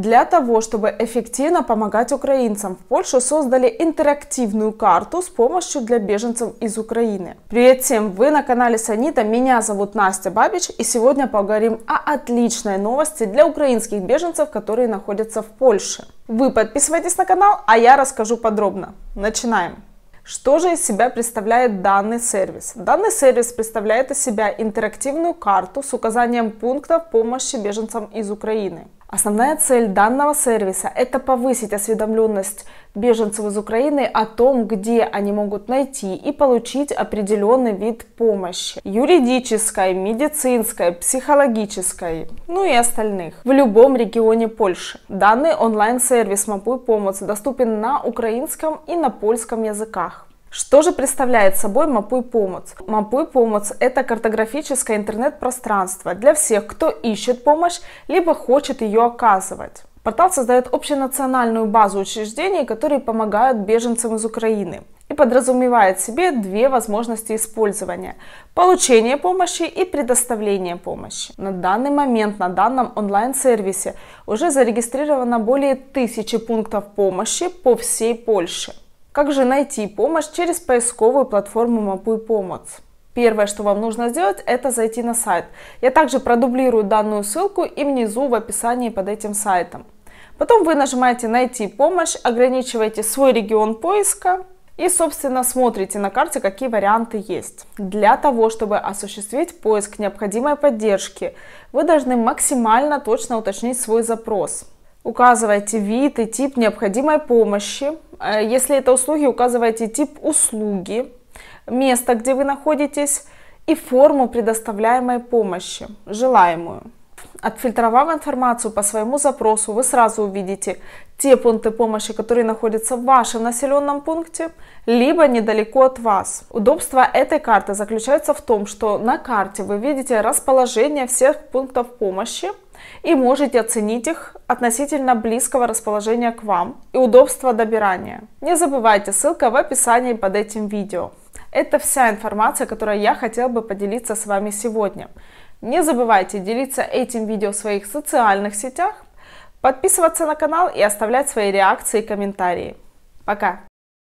Для того, чтобы эффективно помогать украинцам, в Польше создали интерактивную карту с помощью для беженцев из Украины. Привет всем! Вы на канале Санита, меня зовут Настя Бабич, и сегодня поговорим о отличной новости для украинских беженцев, которые находятся в Польше. Вы подписывайтесь на канал, а я расскажу подробно. Начинаем! Что же из себя представляет данный сервис? Данный сервис представляет из себя интерактивную карту с указанием пунктов помощи беженцам из Украины. Основная цель данного сервиса – это повысить осведомленность беженцев из Украины о том, где они могут найти и получить определенный вид помощи – юридической, медицинской, психологической, ну и остальных, в любом регионе Польши. Данный онлайн-сервис «Мапуй помощь» доступен на украинском и на польском языках. Что же представляет собой Мапуй Помоц? Мапуй Помоц – это картографическое интернет-пространство для всех, кто ищет помощь, либо хочет ее оказывать. Портал создает общенациональную базу учреждений, которые помогают беженцам из Украины и подразумевает в себе две возможности использования – получение помощи и предоставление помощи. На данный момент на данном онлайн-сервисе уже зарегистрировано более тысячи пунктов помощи по всей Польше. Как же найти помощь через поисковую платформу «Мапуй помощь»? Первое, что вам нужно сделать, это зайти на сайт. Я также продублирую данную ссылку и внизу в описании под этим сайтом. Потом вы нажимаете «Найти помощь», ограничиваете свой регион поиска и, собственно, смотрите на карте, какие варианты есть. Для того, чтобы осуществить поиск необходимой поддержки, вы должны максимально точно уточнить свой запрос. Указывайте вид и тип необходимой помощи, Э, если это услуги, указывайте тип услуги, место, где вы находитесь и форму предоставляемой помощи, желаемую. Отфильтровав информацию по своему запросу, вы сразу увидите те пункты помощи, которые находятся в вашем населенном пункте, либо недалеко от вас. Удобство этой карты заключается в том, что на карте вы видите расположение всех пунктов помощи, и можете оценить их относительно близкого расположения к вам и удобства добирания. Не забывайте, ссылка в описании под этим видео. Это вся информация, которую я хотел бы поделиться с вами сегодня. Не забывайте делиться этим видео в своих социальных сетях, подписываться на канал и оставлять свои реакции и комментарии. Пока!